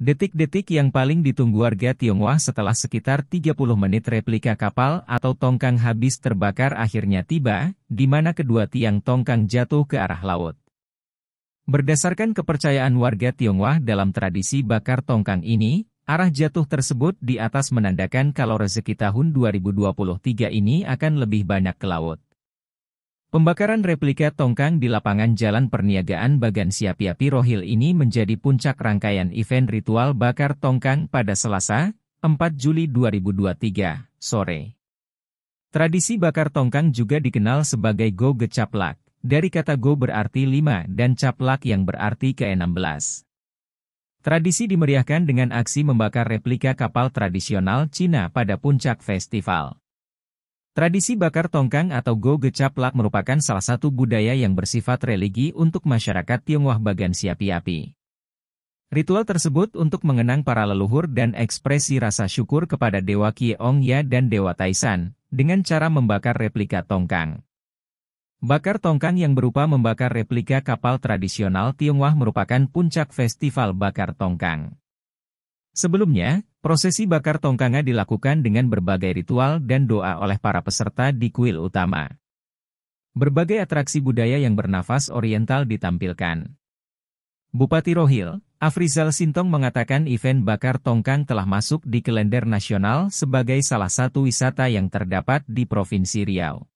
Detik-detik yang paling ditunggu warga Tionghoa setelah sekitar 30 menit replika kapal atau tongkang habis terbakar akhirnya tiba, di mana kedua tiang tongkang jatuh ke arah laut. Berdasarkan kepercayaan warga Tionghoa dalam tradisi bakar tongkang ini, arah jatuh tersebut di atas menandakan kalau rezeki tahun 2023 ini akan lebih banyak ke laut. Pembakaran replika tongkang di lapangan Jalan Perniagaan Bagan Siapiapi Rohil ini menjadi puncak rangkaian event ritual bakar tongkang pada Selasa, 4 Juli 2023, sore. Tradisi bakar tongkang juga dikenal sebagai Go Gecaplak, dari kata Go berarti 5 dan Caplak yang berarti ke-16. Tradisi dimeriahkan dengan aksi membakar replika kapal tradisional Cina pada puncak festival. Tradisi bakar tongkang atau go gecaplak merupakan salah satu budaya yang bersifat religi untuk masyarakat Tionghoa bagan siapi-api. Ritual tersebut untuk mengenang para leluhur dan ekspresi rasa syukur kepada Dewa Ya dan Dewa Taisan, dengan cara membakar replika tongkang. Bakar tongkang yang berupa membakar replika kapal tradisional Tionghoa merupakan puncak festival bakar tongkang. Sebelumnya, Prosesi bakar tongkanga dilakukan dengan berbagai ritual dan doa oleh para peserta di kuil utama. Berbagai atraksi budaya yang bernafas oriental ditampilkan. Bupati Rohil, Afrizal Sintong mengatakan event bakar tongkang telah masuk di kalender nasional sebagai salah satu wisata yang terdapat di Provinsi Riau.